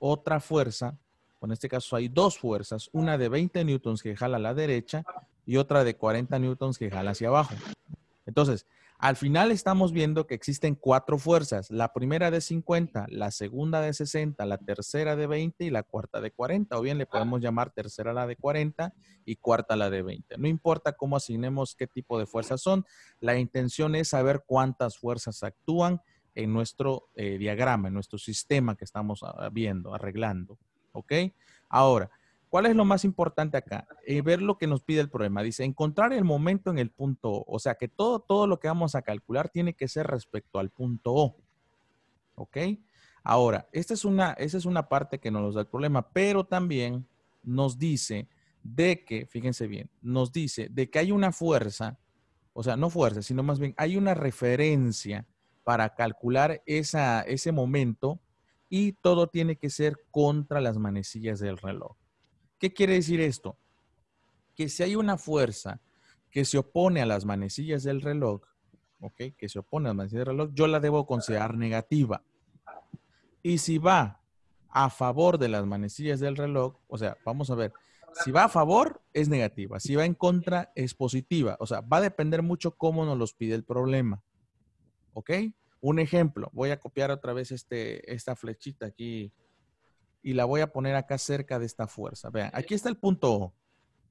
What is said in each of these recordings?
otra fuerza, en este caso hay dos fuerzas, una de 20 newtons que jala a la derecha y otra de 40 newtons que jala hacia abajo. Entonces, al final estamos viendo que existen cuatro fuerzas, la primera de 50, la segunda de 60, la tercera de 20 y la cuarta de 40, o bien le podemos llamar tercera la de 40 y cuarta la de 20. No importa cómo asignemos qué tipo de fuerzas son, la intención es saber cuántas fuerzas actúan en nuestro eh, diagrama, en nuestro sistema que estamos ah, viendo, arreglando. ¿Ok? Ahora, ¿cuál es lo más importante acá? Eh, ver lo que nos pide el problema. Dice, encontrar el momento en el punto O. O sea, que todo, todo lo que vamos a calcular tiene que ser respecto al punto O. ¿Ok? Ahora, esta es una, esta es una parte que nos da el problema, pero también nos dice de que, fíjense bien, nos dice de que hay una fuerza, o sea, no fuerza, sino más bien hay una referencia para calcular ese momento y todo tiene que ser contra las manecillas del reloj. ¿Qué quiere decir esto? Que si hay una fuerza que se opone a las manecillas del reloj, ¿ok? Que se opone a las manecillas del reloj, yo la debo considerar negativa. Y si va a favor de las manecillas del reloj, o sea, vamos a ver, si va a favor es negativa, si va en contra es positiva, o sea, va a depender mucho cómo nos los pide el problema, ¿ok? Un ejemplo, voy a copiar otra vez este, esta flechita aquí y la voy a poner acá cerca de esta fuerza. Vean, aquí está el punto O.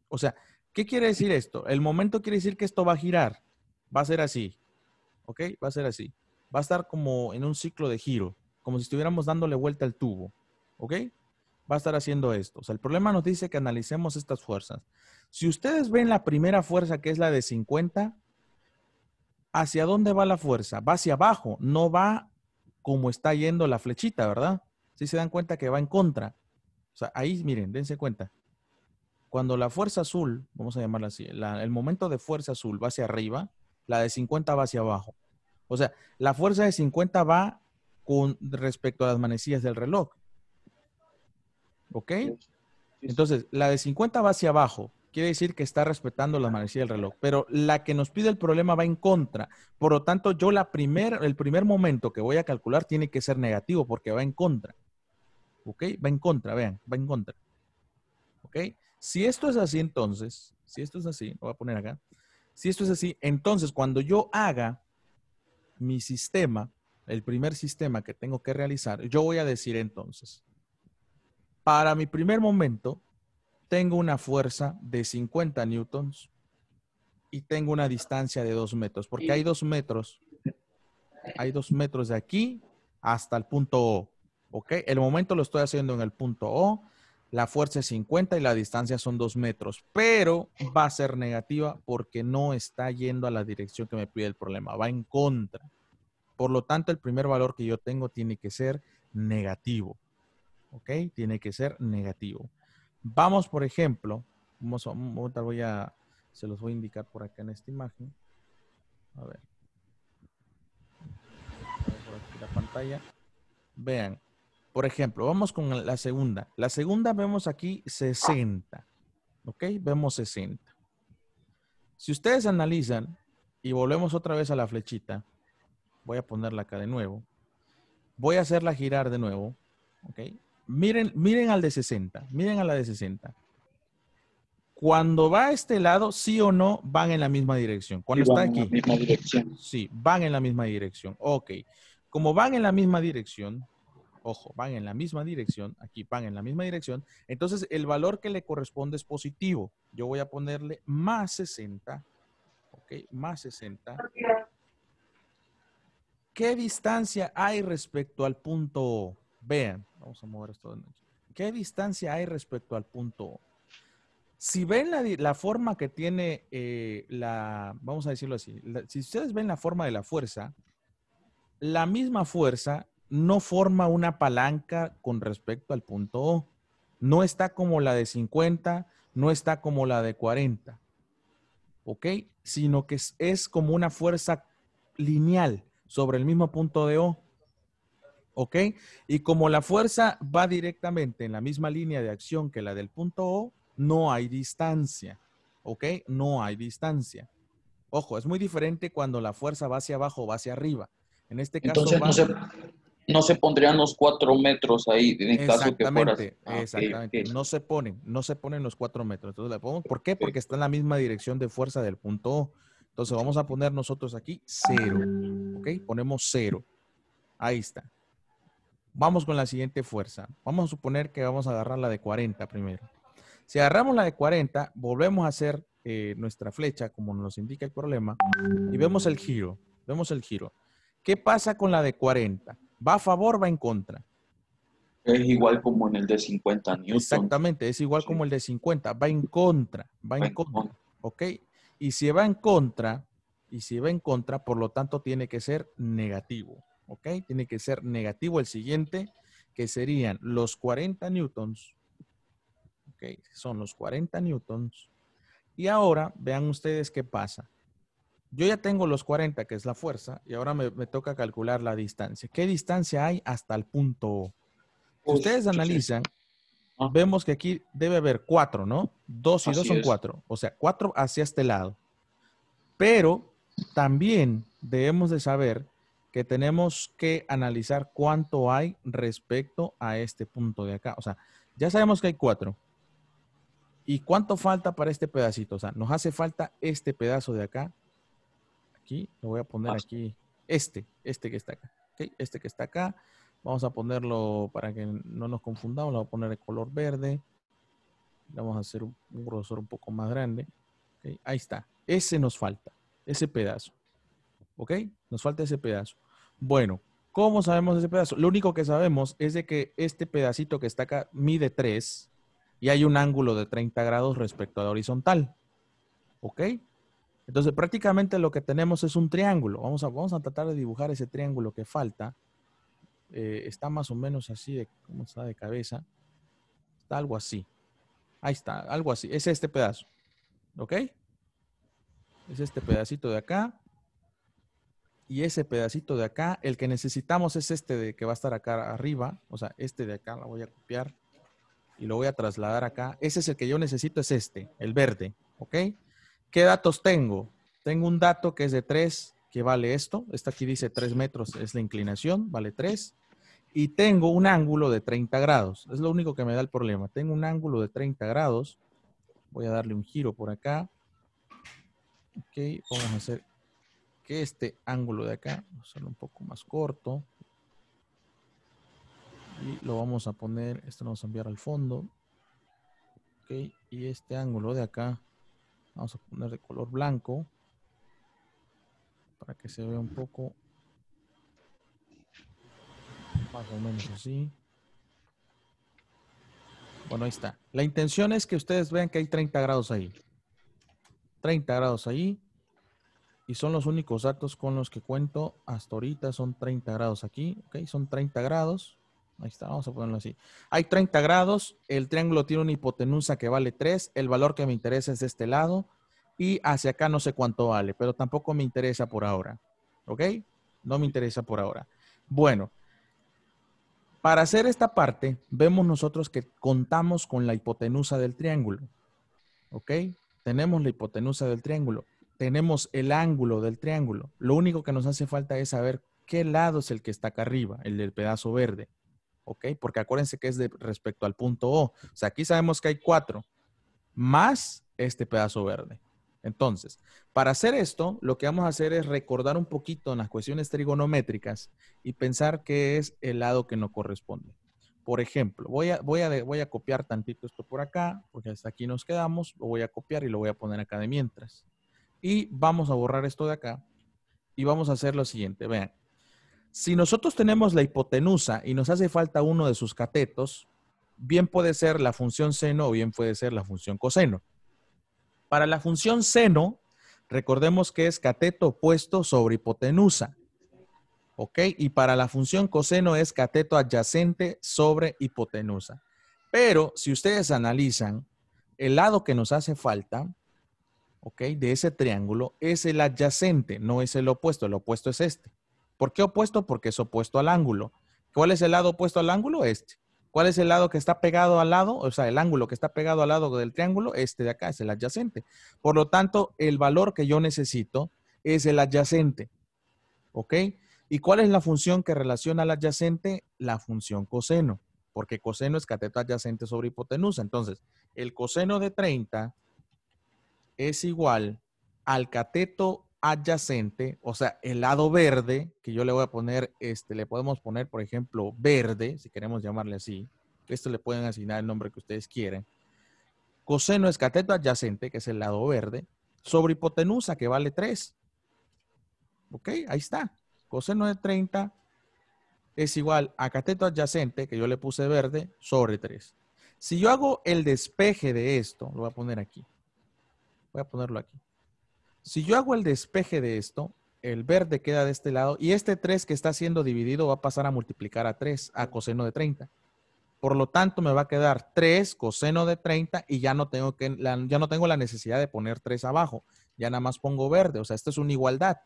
O sea, ¿qué quiere decir esto? El momento quiere decir que esto va a girar. Va a ser así. ¿Ok? Va a ser así. Va a estar como en un ciclo de giro, como si estuviéramos dándole vuelta al tubo. ¿Ok? Va a estar haciendo esto. O sea, el problema nos dice que analicemos estas fuerzas. Si ustedes ven la primera fuerza, que es la de 50, ¿hacia dónde va la fuerza? Va hacia abajo, no va como está yendo la flechita, ¿verdad? Si se dan cuenta que va en contra. O sea, ahí miren, dense cuenta. Cuando la fuerza azul, vamos a llamarla así, el momento de fuerza azul va hacia arriba, la de 50 va hacia abajo. O sea, la fuerza de 50 va con respecto a las manecillas del reloj. ¿Ok? Entonces, la de 50 va hacia abajo, quiere decir que está respetando la manecilla del reloj. Pero la que nos pide el problema va en contra. Por lo tanto, yo la primer, el primer momento que voy a calcular tiene que ser negativo porque va en contra. ¿Ok? Va en contra, vean, va en contra. ¿Ok? Si esto es así, entonces, si esto es así, lo voy a poner acá. Si esto es así, entonces cuando yo haga mi sistema, el primer sistema que tengo que realizar, yo voy a decir entonces, para mi primer momento, tengo una fuerza de 50 newtons y tengo una distancia de 2 metros, porque hay 2 metros, hay 2 metros de aquí hasta el punto O, ¿ok? El momento lo estoy haciendo en el punto O, la fuerza es 50 y la distancia son 2 metros, pero va a ser negativa porque no está yendo a la dirección que me pide el problema, va en contra. Por lo tanto, el primer valor que yo tengo tiene que ser negativo. ¿Ok? Tiene que ser negativo. Vamos, por ejemplo, vamos a, mm, voy a, se los voy a indicar por acá en esta imagen. A ver. Por aquí la pantalla. Vean, por ejemplo, vamos con la segunda. La segunda vemos aquí 60. ¿Ok? Vemos 60. Si ustedes analizan y volvemos otra vez a la flechita, voy a ponerla acá de nuevo. Voy a hacerla girar de nuevo. ¿Ok? miren, al de 60, miren a la de 60. Cuando va a este lado, sí o no, van en la misma dirección. Cuando está aquí. En la misma dirección. Sí, van en la misma dirección. Ok. Como van en la misma dirección, ojo, van en la misma dirección, aquí van en la misma dirección, entonces el valor que le corresponde es positivo. Yo voy a ponerle más 60, ok, más 60. ¿Qué distancia hay respecto al punto O? Vean, Vamos a mover esto. De noche. ¿Qué distancia hay respecto al punto O? Si ven la, forma que tiene eh, la, vamos a decirlo así, si ustedes ven la forma de la fuerza, la misma fuerza no forma una palanca con respecto al punto O. No está como la de 50, no está como la de 40. ¿Ok? Sino que es como una fuerza lineal sobre el mismo punto de O. ¿ok? Y como la fuerza va directamente en la misma línea de acción que la del punto O, no hay distancia, ¿ok? No hay distancia. Ojo, es muy diferente cuando la fuerza va hacia abajo o va hacia arriba. En este caso, no, se, pondrían los cuatro metros ahí, en exactamente, no se ponen, no se ponen los cuatro metros. Entonces, ¿Por qué? Porque está en la misma dirección de fuerza del punto O. Entonces, vamos a poner nosotros aquí cero, ¿ok? Ponemos cero. Ahí está. Vamos con la siguiente fuerza. Vamos a suponer que vamos a agarrar la de 40 primero. Si agarramos la de 40, volvemos a hacer eh, nuestra flecha como nos indica el problema y vemos el giro. Vemos el giro. ¿Qué pasa con la de 40? ¿Va a favor, o va en contra? Es igual como en el de 50 Newton. Exactamente, es igual como el de 50. Va en contra, va, en contra. ¿Ok? Y si va en contra, y si va en contra, por lo tanto tiene que ser negativo. ¿ok? Tiene que ser negativo el siguiente, que serían los 40 newtons, ¿ok? Son los 40 newtons. Y ahora vean ustedes qué pasa. Yo ya tengo los 40, que es la fuerza, y ahora me, toca calcular la distancia. ¿Qué distancia hay hasta el punto? O? ustedes analizan, ah. vemos que aquí debe haber 4, ¿no? 2 y 2 son 4, o sea, 4 hacia este lado. Pero también debemos de saber tenemos que analizar cuánto hay respecto a este punto de acá. O sea, ya sabemos que hay cuatro. ¿Y cuánto falta para este pedacito? O sea, nos hace falta este pedazo de acá. Aquí, lo voy a poner aquí. Este, este que está acá. Este que está acá. Vamos a ponerlo para que no nos confundamos. Lo voy a poner de color verde. Vamos a hacer un, grosor un poco más grande. Ahí está. Ese nos falta. Ese pedazo. ¿Ok? Nos falta ese pedazo. Bueno, ¿cómo sabemos ese pedazo? Lo único que sabemos es de que este pedacito que está acá mide 3 y hay un ángulo de 30 grados respecto a la horizontal. ¿Ok? Entonces, prácticamente lo que tenemos es un triángulo. Vamos a, vamos a tratar de dibujar ese triángulo que falta. Eh, está más o menos así, de, ¿cómo está de cabeza? Está algo así. Ahí está, algo así. Es este pedazo. ¿Ok? Es este pedacito de acá y ese pedacito de acá. El que necesitamos es este de que va a estar acá arriba. O sea, este de acá lo voy a copiar y lo voy a trasladar acá. Ese es el que yo necesito, es este, el verde. ¿Ok? ¿Qué datos tengo? Tengo un dato que es de 3, que vale esto. Esta aquí dice 3 metros, es la inclinación, vale 3. Y tengo un ángulo de 30 grados. Es lo único que me da el problema. Tengo un ángulo de 30 grados. Voy a darle un giro por acá. Ok, vamos a hacer que este ángulo de acá, vamos a hacerlo un poco más corto. Y lo vamos a poner, esto lo vamos a enviar al fondo. Ok, y este ángulo de acá, vamos a poner de color blanco. Para que se vea un poco más o menos así. Bueno, ahí está. La intención es que ustedes vean que hay 30 grados ahí. 30 grados ahí y son los únicos datos con los que cuento hasta ahorita. Son 30 grados aquí, ok, son 30 grados. Ahí está, vamos a ponerlo así. Hay 30 grados, el triángulo tiene una hipotenusa que vale 3, el valor que me interesa es de este lado y hacia acá no sé cuánto vale, pero tampoco me interesa por ahora, ok, no me interesa por ahora. Bueno, para hacer esta parte, vemos nosotros que contamos con la hipotenusa del triángulo, ok, tenemos la hipotenusa del triángulo tenemos el ángulo del triángulo. Lo único que nos hace falta es saber qué lado es el que está acá arriba, el del pedazo verde. ¿Ok? Porque acuérdense que es de respecto al punto O. O sea, aquí sabemos que hay cuatro, más este pedazo verde. Entonces, para hacer esto, lo que vamos a hacer es recordar un poquito en las cuestiones trigonométricas y pensar qué es el lado que no corresponde. Por ejemplo, voy a, voy a, voy a copiar tantito esto por acá, porque hasta aquí nos quedamos, lo voy a copiar y lo voy a poner acá de mientras. Y vamos a borrar esto de acá y vamos a hacer lo siguiente. Vean, si nosotros tenemos la hipotenusa y nos hace falta uno de sus catetos, bien puede ser la función seno o bien puede ser la función coseno. Para la función seno, recordemos que es cateto opuesto sobre hipotenusa. ¿Ok? Y para la función coseno es cateto adyacente sobre hipotenusa. Pero si ustedes analizan el lado que nos hace falta, ¿ok? De ese triángulo es el adyacente, no es el opuesto. El opuesto es este. ¿Por qué opuesto? Porque es opuesto al ángulo. ¿Cuál es el lado opuesto al ángulo? Este. ¿Cuál es el lado que está pegado al lado? O sea, el ángulo que está pegado al lado del triángulo, este de acá es el adyacente. Por lo tanto, el valor que yo necesito es el adyacente. ¿Ok? ¿Y cuál es la función que relaciona al adyacente? La función coseno, porque coseno es cateto adyacente sobre hipotenusa. Entonces, el coseno de 30 es igual al cateto adyacente, o sea, el lado verde, que yo le voy a poner, este, le podemos poner, por ejemplo, verde, si queremos llamarle así. Esto le pueden asignar el nombre que ustedes quieran. Coseno es cateto adyacente, que es el lado verde, sobre hipotenusa, que vale 3. ¿Ok? Ahí está. Coseno de 30 es igual a cateto adyacente, que yo le puse verde, sobre 3. Si yo hago el despeje de esto, lo voy a poner aquí. Voy a ponerlo aquí. Si yo hago el despeje de esto, el verde queda de este lado y este 3 que está siendo dividido va a pasar a multiplicar a 3, a coseno de 30. Por lo tanto, me va a quedar 3 coseno de 30 y ya no tengo, que, la, ya no tengo la necesidad de poner 3 abajo. Ya nada más pongo verde. O sea, esto es una igualdad.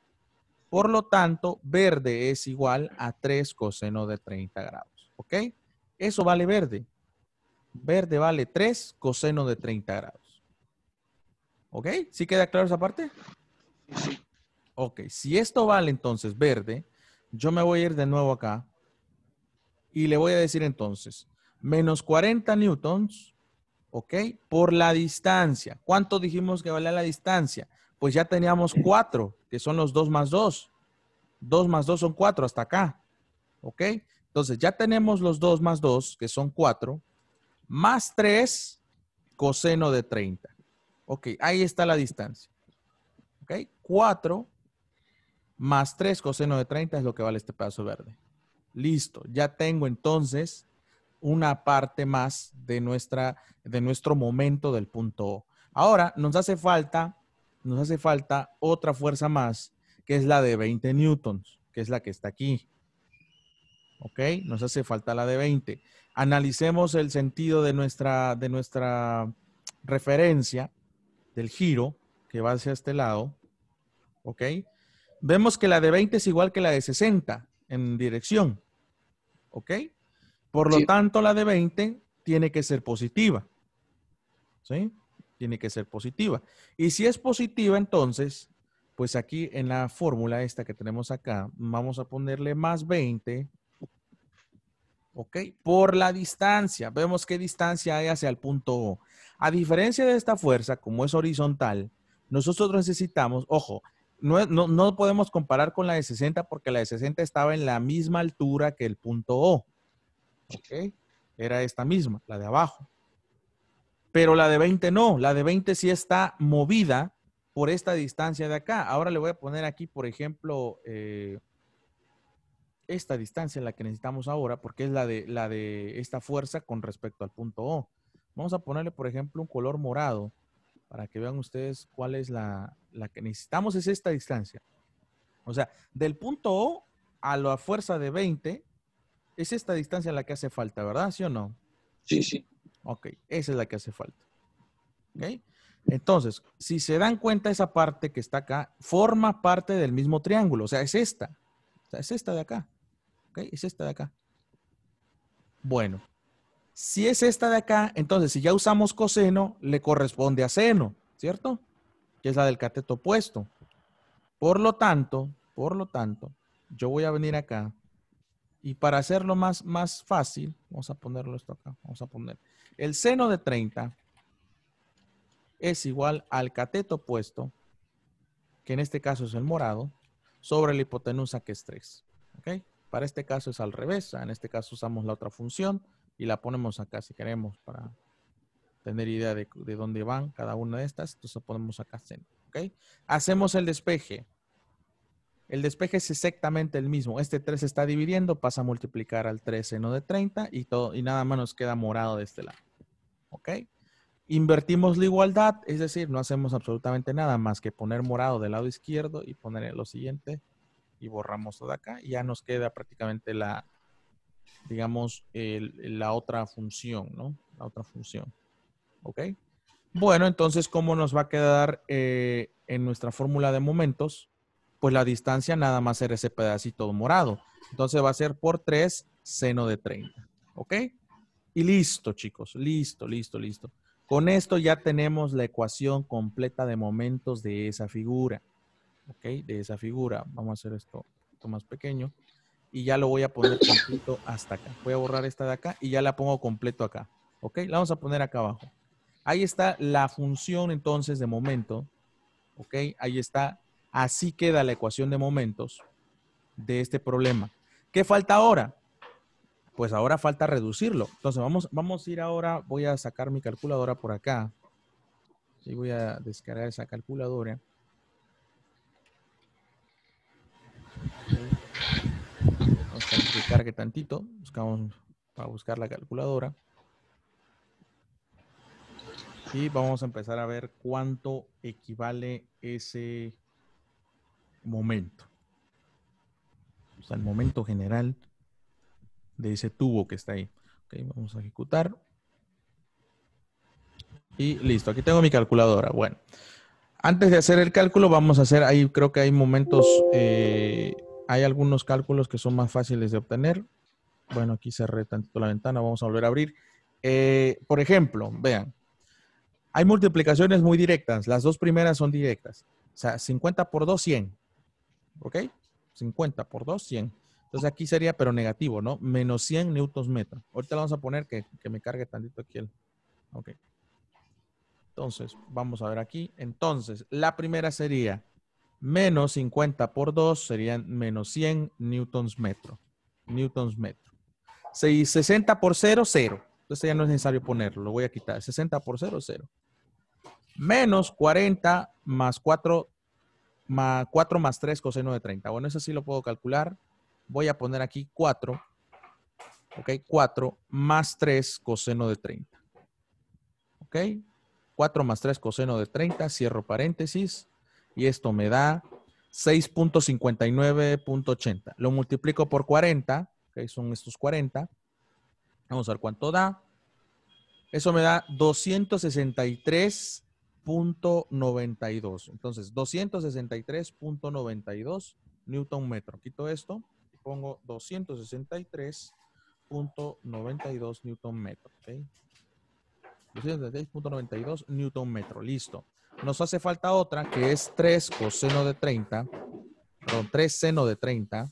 Por lo tanto, verde es igual a 3 coseno de 30 grados. ¿Ok? Eso vale verde. Verde vale 3 coseno de 30 grados. ¿Ok? ¿Sí queda claro esa parte? Sí. Ok, si esto vale entonces verde, yo me voy a ir de nuevo acá y le voy a decir entonces, menos 40 newtons, ¿ok? Por la distancia. ¿Cuánto dijimos que valía la distancia? Pues ya teníamos 4, que son los 2 más 2. 2 más 2 son 4 hasta acá, ¿ok? Entonces ya tenemos los 2 más 2, que son 4, más 3, coseno de 30. Ok, ahí está la distancia. Ok, 4 más 3 coseno de 30 es lo que vale este pedazo verde. Listo, ya tengo entonces una parte más de, nuestra, de nuestro momento del punto O. Ahora nos hace falta, nos hace falta otra fuerza más, que es la de 20 newtons, que es la que está aquí. ¿Ok? Nos hace falta la de 20. Analicemos el sentido de nuestra, de nuestra referencia del giro que va hacia este lado, ¿ok? Vemos que la de 20 es igual que la de 60 en dirección, ¿ok? Por lo tanto, la de 20 tiene que ser positiva, ¿sí? Tiene que ser positiva. Y si es positiva, entonces, pues aquí en la fórmula esta que tenemos acá, vamos a ponerle más 20 ¿ok? Por la distancia. Vemos qué distancia hay hacia el punto O. A diferencia de esta fuerza, como es horizontal, nosotros necesitamos, ojo, no, podemos comparar con la de 60 porque la de 60 estaba en la misma altura que el punto O. ¿Ok? Era esta misma, la de abajo. Pero la de 20 no, la de 20 sí está movida por esta distancia de acá. Ahora le voy a poner aquí, por ejemplo, eh, esta distancia la que necesitamos ahora, porque es la de, la de esta fuerza con respecto al punto O. Vamos a ponerle, por ejemplo, un color morado para que vean ustedes cuál es la, que necesitamos, es esta distancia. O sea, del punto O a la fuerza de 20, es esta distancia la que hace falta, ¿verdad? ¿Sí o no? Sí, sí. Ok, esa es la que hace falta. ¿Ok? Entonces, si se dan cuenta, esa parte que está acá forma parte del mismo triángulo, o sea, es esta. es esta de acá. ¿Ok? Es esta de acá. Bueno, si es esta de acá, entonces si ya usamos coseno, le corresponde a seno, ¿cierto? Que es la del cateto opuesto. Por lo tanto, por lo tanto, yo voy a venir acá y para hacerlo más, más fácil, vamos a ponerlo esto acá, vamos a poner el seno de 30 es igual al cateto opuesto, que en este caso es el morado, sobre la hipotenusa que es 3. ¿Ok? Para este caso es al revés. En este caso usamos la otra función y la ponemos acá si queremos para tener idea de, dónde van cada una de estas. Entonces ponemos acá. ¿okay? Hacemos el despeje. El despeje es exactamente el mismo. Este 3 está dividiendo, pasa a multiplicar al 3 seno de 30 y, todo, y nada más nos queda morado de este lado. ¿Ok? Invertimos la igualdad, es decir, no hacemos absolutamente nada más que poner morado del lado izquierdo y poner lo siguiente y borramos de acá. Y ya nos queda prácticamente la, digamos, la otra función, ¿no? La otra función. ¿Ok? Bueno, entonces, ¿cómo nos va a quedar eh, en nuestra fórmula de momentos? Pues la distancia nada más era ese pedacito morado. Entonces va a ser por 3 seno de 30. ¿Ok? Y listo, chicos. Listo, listo, listo. Con esto ya tenemos la ecuación completa de momentos de esa figura. ¿ok? De esa figura. Vamos a hacer esto, más pequeño. Y ya lo voy a poner completo hasta acá. Voy a borrar esta de acá y ya la pongo completo acá. ¿Ok? La vamos a poner acá abajo. Ahí está la función entonces de momento. ¿Ok? Ahí está. Así queda la ecuación de momentos de este problema. ¿Qué falta ahora? Pues ahora falta reducirlo. Entonces vamos, vamos a ir ahora, voy a sacar mi calculadora por acá. Y voy a descargar esa calculadora. cargue tantito. Buscamos para buscar la calculadora. Y vamos a empezar a ver cuánto equivale ese momento. O el momento general de ese tubo que está ahí. vamos a ejecutar. Y listo, aquí tengo mi calculadora. Bueno, antes de hacer el cálculo, vamos a hacer, ahí creo que hay momentos... Eh, hay algunos cálculos que son más fáciles de obtener. Bueno, aquí cerré tantito la ventana, vamos a volver a abrir. Eh, por ejemplo, vean, hay multiplicaciones muy directas. Las dos primeras son directas. O sea, 50 por 2, 100. ¿Ok? 50 por 2, 100. Entonces aquí sería, pero negativo, ¿no? Menos 100 newtons metro. Ahorita vamos a poner que, que, me cargue tantito aquí el... Ok. Entonces, vamos a ver aquí. Entonces, la primera sería menos 50 por 2 serían menos 100 newtons metro. Newtons metro. 60 por 0, 0. Entonces ya no es necesario ponerlo, lo voy a quitar. 60 por 0, 0. Menos 40 más 4, más 4 más 3 coseno de 30. Bueno, eso sí lo puedo calcular. Voy a poner aquí 4. Ok, 4 más 3 coseno de 30. Ok, 4 más 3 coseno de 30, cierro paréntesis y esto me da 6.59.80. Lo multiplico por 40, que son estos 40. Vamos a ver cuánto da. Eso me da 263.92. Entonces, 263.92 newton metro. Quito esto y pongo 263.92 newton metro. 263.92 newton metro. Listo. Nos hace falta otra que es 3 coseno de 30. Perdón, 3 seno de 30.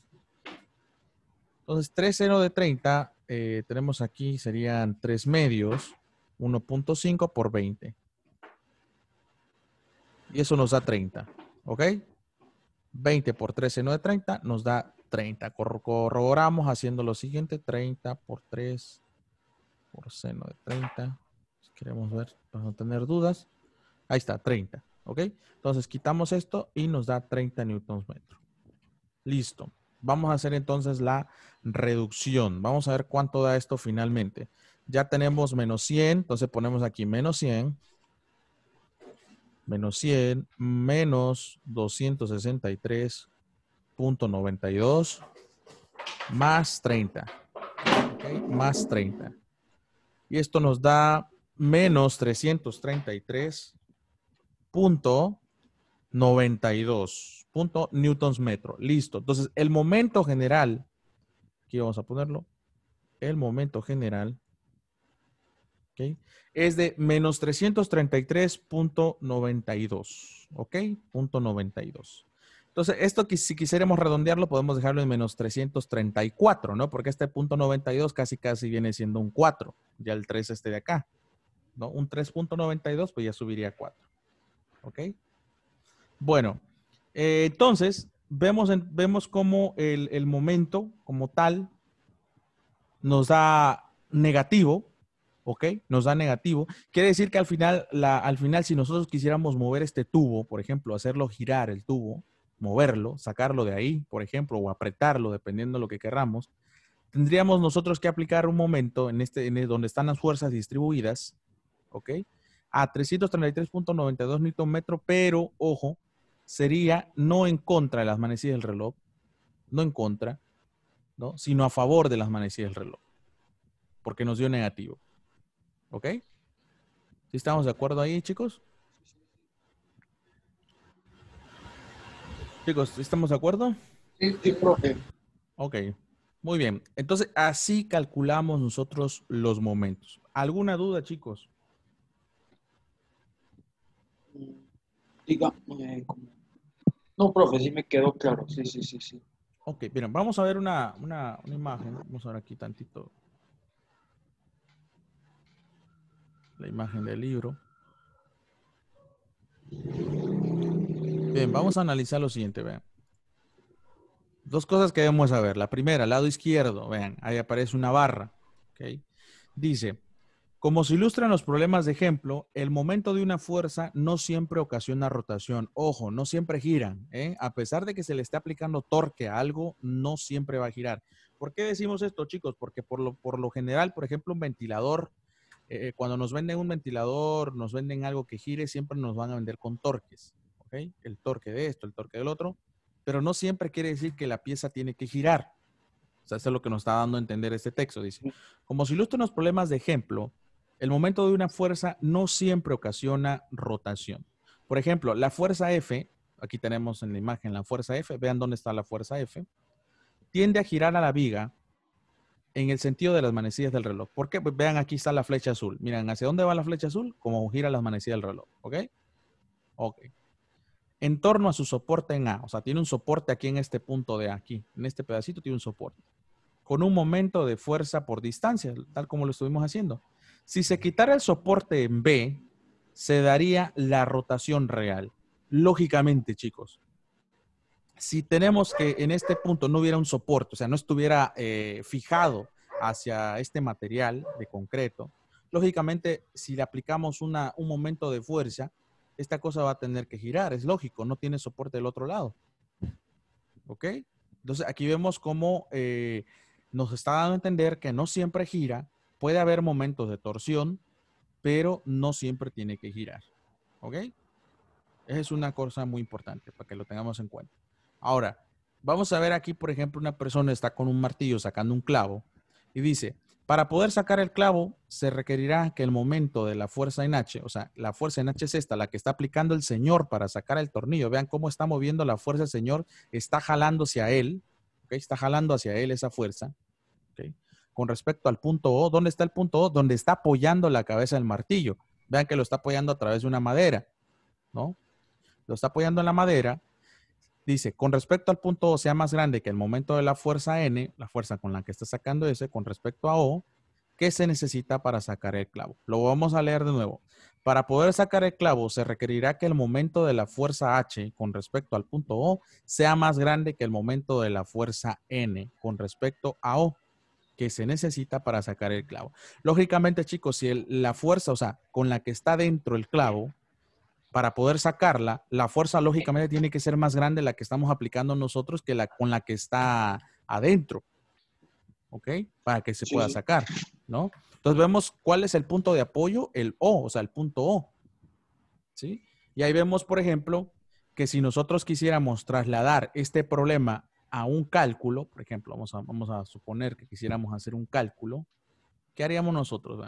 Entonces, 3 seno de 30, eh, tenemos aquí, serían 3 medios, 1.5 por 20. Y eso nos da 30, ¿ok? 20 por 3 seno de 30 nos da 30. corroboramos haciendo lo siguiente, 30 por 3 por seno de 30. Si queremos ver, para no tener dudas. Ahí está, 30. ¿Ok? Entonces quitamos esto y nos da 30 newtons metro. Listo. Vamos a hacer entonces la reducción. Vamos a ver cuánto da esto finalmente. Ya tenemos menos 100, entonces ponemos aquí menos 100, menos 100, menos 263.92, más 30. Más 30. Y esto nos da menos 333 punto 92 punto newtons metro. Listo. Entonces, el momento general, aquí vamos a ponerlo, el momento general, ¿ok? Es de menos 333.92, ¿ok? Punto 92. Entonces, esto si quisiéramos redondearlo, podemos dejarlo en menos 334, ¿no? Porque este punto 92 casi casi viene siendo un 4, ya el 3 este de acá, ¿no? Un 3.92, pues ya subiría a 4. ¿Ok? Bueno, eh, entonces vemos, vemos cómo el, momento como tal nos da negativo, ¿ok? Nos da negativo. Quiere decir que al final, al final, si nosotros quisiéramos mover este tubo, por ejemplo, hacerlo girar el tubo, moverlo, sacarlo de ahí, por ejemplo, o apretarlo, dependiendo de lo que querramos, tendríamos nosotros que aplicar un momento en este, donde están las fuerzas distribuidas, ¿ok? a 333.92 Nm, pero ojo, sería no en contra de las manecillas del reloj, no en contra, ¿no? sino a favor de las manecillas del reloj, porque nos dio negativo. ¿Ok? ¿Sí estamos de acuerdo ahí, chicos? Chicos, ¿estamos de acuerdo? Sí, sí, profe. Ok, muy bien. Entonces, así calculamos nosotros los momentos. ¿Alguna duda, chicos? diga, eh, no, profe, sí me quedó claro, sí, sí, sí, sí. Ok, miren, vamos a ver una, una imagen, vamos a ver aquí tantito la imagen del libro. Bien, vamos a analizar lo siguiente, vean. Dos cosas que debemos saber. La primera, lado izquierdo, vean, ahí aparece una barra, Okay. Dice, como se ilustran los problemas de ejemplo, el momento de una fuerza no siempre ocasiona rotación. Ojo, no siempre giran. ¿eh? A pesar de que se le esté aplicando torque a algo, no siempre va a girar. ¿Por qué decimos esto, chicos? Porque por lo, general, por ejemplo, un ventilador, eh, cuando nos venden un ventilador, nos venden algo que gire, siempre nos van a vender con torques. El torque de esto, el torque del otro. Pero no siempre quiere decir que la pieza tiene que girar. O sea, eso es lo que nos está dando a entender este texto. Dice, como se ilustran los problemas de ejemplo, el momento de una fuerza no siempre ocasiona rotación. Por ejemplo, la fuerza F, aquí tenemos en la imagen la fuerza F, vean dónde está la fuerza F, tiende a girar a la viga en el sentido de las manecillas del reloj. ¿Por qué? Pues vean, aquí está la flecha azul. Miren, ¿hacia dónde va la flecha azul? Como gira las manecillas del reloj. ¿Ok? Ok. En torno a su soporte en A. O sea, tiene un soporte aquí en este punto de aquí. En este pedacito tiene un soporte. Con un momento de fuerza por distancia, tal como lo estuvimos haciendo. Si se quitara el soporte en B, se daría la rotación real. Lógicamente, chicos, si tenemos que en este punto no hubiera un soporte, o sea, no estuviera eh, fijado hacia este material de concreto, lógicamente, si le aplicamos un momento de fuerza, esta cosa va a tener que girar, es lógico, no tiene soporte del otro lado. ¿Ok? Entonces, aquí vemos cómo eh, nos está dando a entender que no siempre gira, Puede haber momentos de torsión, pero no siempre tiene que girar. ¿Ok? Esa es una cosa muy importante para que lo tengamos en cuenta. Ahora, vamos a ver aquí, por ejemplo, una persona está con un martillo sacando un clavo y dice, para poder sacar el clavo se requerirá que el momento de la fuerza en H, o sea, la fuerza en H es esta, la que está aplicando el señor para sacar el tornillo. Vean cómo está moviendo la fuerza el señor, está jalando hacia él, ¿okay? está jalando hacia él esa fuerza. ¿okay? con respecto al punto O. ¿Dónde está el punto O? Donde está apoyando la cabeza del martillo. Vean que lo está apoyando a través de una madera, ¿no? Lo está apoyando en la madera. Dice, con respecto al punto O sea más grande que el momento de la fuerza N, la fuerza con la que está sacando ese, con respecto a O, ¿qué se necesita para sacar el clavo? Lo vamos a leer de nuevo. Para poder sacar el clavo, se requerirá que el momento de la fuerza H con respecto al punto O sea más grande que el momento de la fuerza N con respecto a O que se necesita para sacar el clavo. Lógicamente, chicos, si la fuerza, o sea, con la que está dentro el clavo, para poder sacarla, la fuerza lógicamente tiene que ser más grande la que estamos aplicando nosotros que la con la que está adentro. ¿Ok? Para que se pueda sacar, ¿no? Entonces vemos cuál es el punto de apoyo, el O, o sea, el punto O. ¿Sí? Y ahí vemos, por ejemplo, que si nosotros quisiéramos trasladar este problema a un cálculo, por ejemplo, vamos a, vamos a suponer que quisiéramos hacer un cálculo, ¿qué haríamos nosotros?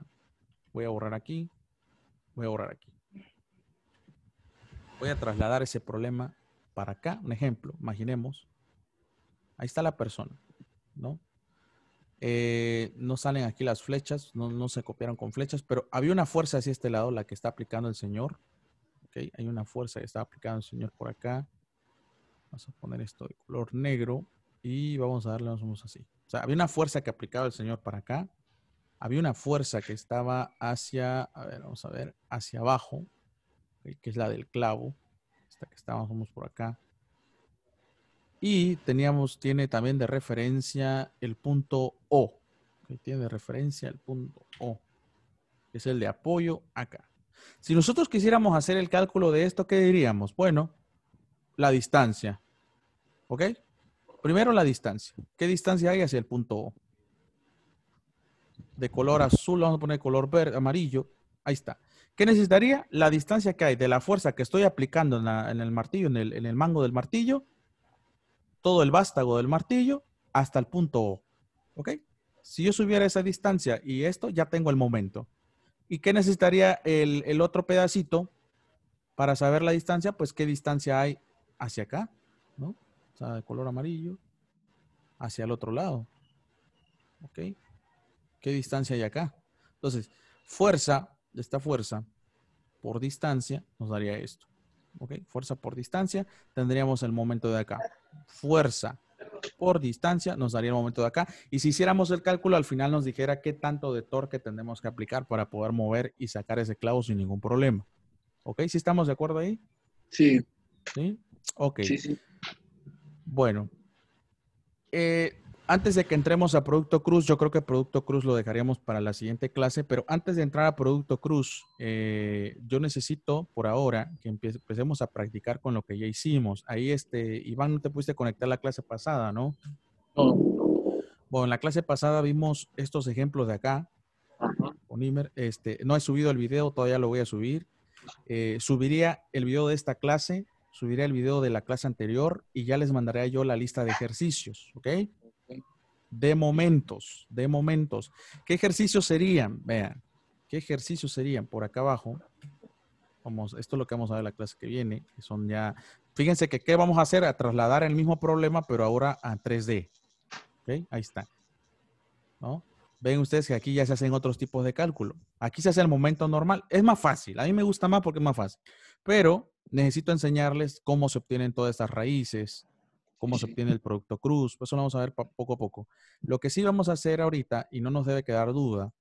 voy a borrar aquí, voy a borrar aquí. Voy a trasladar ese problema para acá. Un ejemplo, imaginemos, ahí está la persona, ¿no? Eh, no salen aquí las flechas, no, se copiaron con flechas, pero había una fuerza hacia este lado, la que está aplicando el señor. ¿okay? Hay una fuerza que está aplicando el señor por acá. Vamos a poner esto de color negro y vamos a darle, vamos así. O sea, había una fuerza que aplicaba el Señor para acá. Había una fuerza que estaba hacia, a ver, vamos a ver, hacia abajo, que es la del clavo, esta que estábamos por acá. Y teníamos, tiene también de referencia el punto O, tiene de referencia el punto O, es el de apoyo acá. Si nosotros quisiéramos hacer el cálculo de esto, ¿qué diríamos? Bueno, la distancia. ¿Ok? Primero la distancia. ¿Qué distancia hay hacia el punto O? De color azul, vamos a poner color verde, amarillo. Ahí está. ¿Qué necesitaría? La distancia que hay de la fuerza que estoy aplicando en, el martillo, en el, mango del martillo, todo el vástago del martillo hasta el punto O. ¿Ok? Si yo subiera esa distancia y esto, ya tengo el momento. ¿Y qué necesitaría el, el otro pedacito para saber la distancia? Pues qué distancia hay hacia acá, ¿no? o sea, de color amarillo, hacia el otro lado. ¿Ok? ¿Qué distancia hay acá? Entonces, fuerza, de esta fuerza por distancia nos daría esto. ¿Ok? Fuerza por distancia, tendríamos el momento de acá. Fuerza por distancia nos daría el momento de acá. Y si hiciéramos el cálculo, al final nos dijera qué tanto de torque tenemos que aplicar para poder mover y sacar ese clavo sin ningún problema. ¿Ok? ¿Sí estamos de acuerdo ahí? Sí. ¿Sí? Ok. Sí, sí. Bueno, eh, antes de que entremos a Producto Cruz, yo creo que Producto Cruz lo dejaríamos para la siguiente clase, pero antes de entrar a Producto Cruz, eh, yo necesito por ahora que empecemos a practicar con lo que ya hicimos. Ahí, este, Iván, no te pudiste conectar la clase pasada, ¿no? No. Bueno, en la clase pasada vimos estos ejemplos de acá. este, no he subido el video, todavía lo voy a subir. Eh, subiría el video de esta clase subiré el video de la clase anterior y ya les mandaré yo la lista de ejercicios, ¿ok? De momentos, de momentos. ¿Qué ejercicios serían? Vean, ¿qué ejercicios serían? Por acá abajo, vamos, esto es lo que vamos a ver la clase que viene, son ya, fíjense que qué vamos a hacer, a trasladar el mismo problema, pero ahora a 3D, ¿ok? Ahí está, ¿no? Ven ustedes que aquí ya se hacen otros tipos de cálculo. Aquí se hace el momento normal. Es más fácil. A mí me gusta más porque es más fácil pero necesito enseñarles cómo se obtienen todas estas raíces, cómo se obtiene el producto cruz, pues eso lo vamos a ver poco a poco. Lo que sí vamos a hacer ahorita, y no nos debe quedar duda,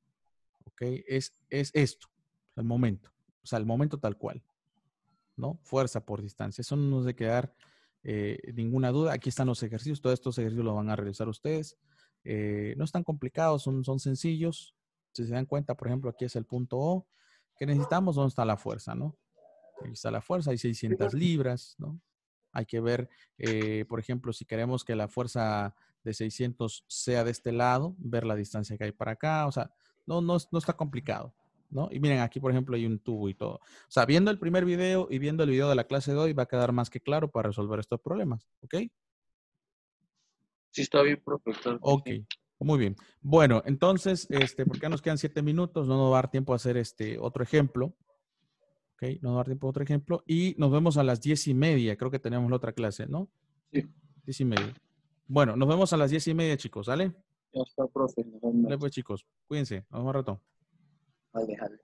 ¿okay? es, es esto, el momento, o sea, el momento tal cual, ¿no? Fuerza por distancia, eso no nos debe quedar eh, ninguna duda. Aquí están los ejercicios, todos estos ejercicios los van a realizar ustedes. Eh, no están complicados, son, son sencillos. Si se dan cuenta, por ejemplo, aquí es el punto O. que necesitamos? ¿Dónde está la fuerza, no? Ahí está la fuerza, hay 600 libras, ¿no? Hay que ver, eh, por ejemplo, si queremos que la fuerza de 600 sea de este lado, ver la distancia que hay para acá, o sea, no, no, está complicado, ¿no? Y miren, aquí, por ejemplo, hay un tubo y todo. O sea, viendo el primer video y viendo el video de la clase de hoy, va a quedar más que claro para resolver estos problemas, ¿ok? Sí, está bien, profesor. Ok. Muy bien. Bueno, entonces, este, porque nos quedan siete minutos, no nos va a dar tiempo a hacer este otro ejemplo. No dar tiempo otro ejemplo. Y nos vemos a las diez y media. Creo que tenemos la otra clase, ¿no? Sí. Diez y media. Bueno, nos vemos a las diez y media, chicos, ¿sale? hasta está, profe. pues, chicos. Cuídense. Nos vemos un rato. Vale,